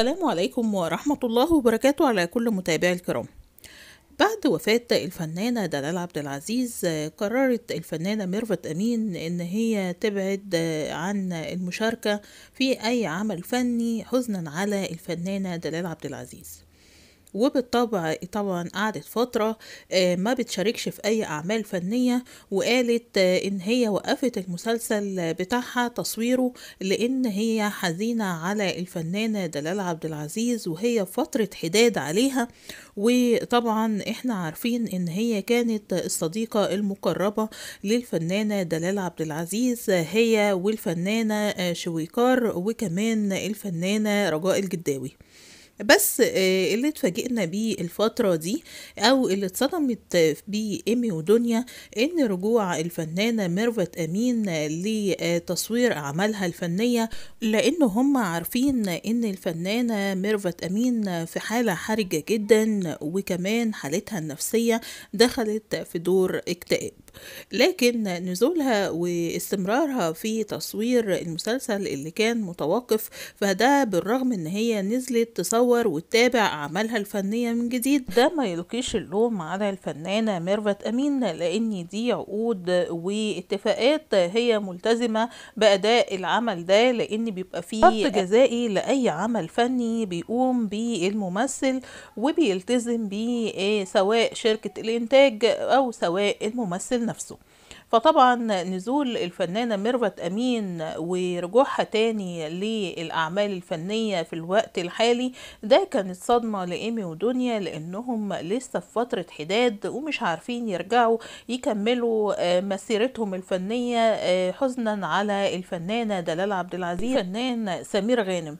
السلام عليكم ورحمة الله وبركاته على كل متابعي الكرام بعد وفاة الفنانة دلال عبد العزيز قررت الفنانة ميرفت أمين إن هي تبعد عن المشاركة في أي عمل فني حزنا على الفنانة دلال عبد العزيز وبالطبع طبعا قعدت فترة آه، ما بتشاركش في أي أعمال فنية وقالت آه، إن هي وقفت المسلسل بتاعها تصويره لأن هي حزينة على الفنانة دلال عبد العزيز وهي فترة حداد عليها وطبعا إحنا عارفين إن هي كانت الصديقة المقربة للفنانة دلال عبد العزيز هي والفنانة آه، شويكار وكمان الفنانة رجاء الجداوي بس آه، اللي اتفاجئنا بيه الفترة دي أو اللي اتصدمت بيه إيمي ودنيا إن رجوع الفنانة ميرفت أمين لتصوير أعمالها الفنية لأن هم عارفين إن الفنانة ميرفت أمين في حالة حرجة جدا وكمان حالتها النفسية دخلت في دور اكتئاب لكن نزولها واستمرارها في تصوير المسلسل اللي كان متوقف فده بالرغم ان هي نزلت تصور وتتابع اعمالها الفنية من جديد ده ما يلقيش اللوم على الفنانة ميرفت امين لان دي عقود واتفاقات هي ملتزمة باداء العمل ده لان بيبقى فيه جزائي لاي عمل فني بيقوم بيه الممثل وبيلتزم بيه إيه، سواء شركة الانتاج او سواء الممثل نفسه فطبعا نزول الفنانة ميرفت أمين ورجوعها تاني للأعمال الفنية في الوقت الحالي ده كانت صدمة لإيمي ودنيا لأنهم لسه في فترة حداد ومش عارفين يرجعوا يكملوا آه، مسيرتهم الفنية آه، حزنا على الفنانة دلال عبد العزيز فنان سمير غانم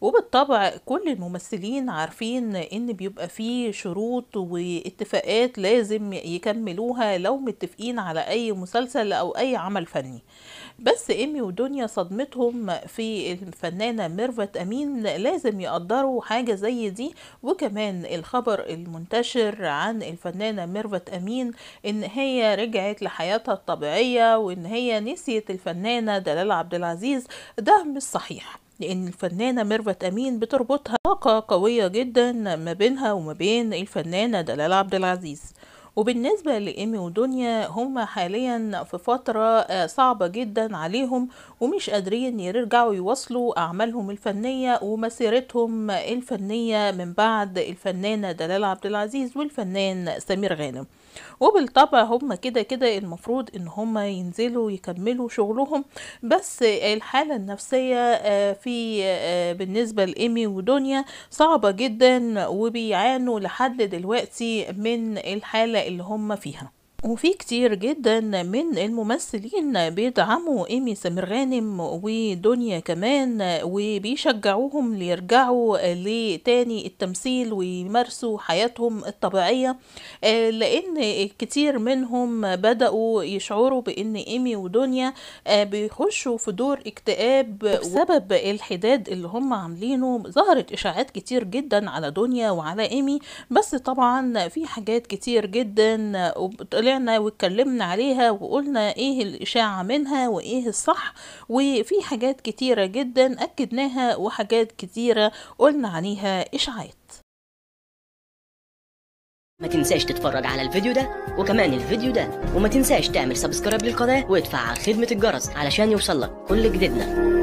وبالطبع كل الممثلين عارفين ان بيبقى فيه شروط واتفاقات لازم يكملوها لو متفقين على اي مسلسل او اي عمل فني بس ايمي ودنيا صدمتهم في الفنانه ميرفت امين لازم يقدروا حاجه زي دي وكمان الخبر المنتشر عن الفنانه ميرفت امين ان هي رجعت لحياتها الطبيعيه وان هي نسيت الفنانه دلال عبد العزيز ده مش صحيح لأن الفنانة ميرفت أمين بتربطها علاقة قوية جدا ما بينها وما بين الفنانة دلال عبد العزيز وبالنسبة لإيمي ودنيا هما حاليا في فترة آه، صعبة جدا عليهم ومش قادرين يرجعوا يواصلوا أعمالهم الفنية ومسيرتهم الفنية من بعد الفنانة دلال عبد العزيز والفنان سمير غانم وبالطبع هما كده كده المفروض ان هما ينزلوا يكملوا شغلهم بس الحالة النفسية آه، في آه، بالنسبة لإيمي ودنيا صعبة جدا وبيعانوا لحد دلوقتي من الحالة اللي هم فيها وفي كتير جدا من الممثلين بيدعموا ايمي سمير غانم ودنيا كمان وبيشجعوهم ليرجعوا لتاني التمثيل ويمارسوا حياتهم الطبيعية آه، لان كتير منهم بدأوا يشعروا بان ايمي ودنيا آه، بيخشوا في دور اكتئاب بسبب الحداد اللي هم عاملينه ظهرت اشاعات كتير جدا على دنيا وعلى ايمي بس طبعا في حاجات كتير جدا وطلعنا واتكلمنا عليها وقلنا ايه الاشاعة منها وايه الصح وفي حاجات كتيرة جدا اكدناها وحاجات كتيرة قلنا عليها اشاعات ما تنساش تتفرج على الفيديو ده وكمان الفيديو ده وما تنساش تعمل سبسكرايب للقناة وادفع خدمة الجرس علشان يوصلك كل جديدنا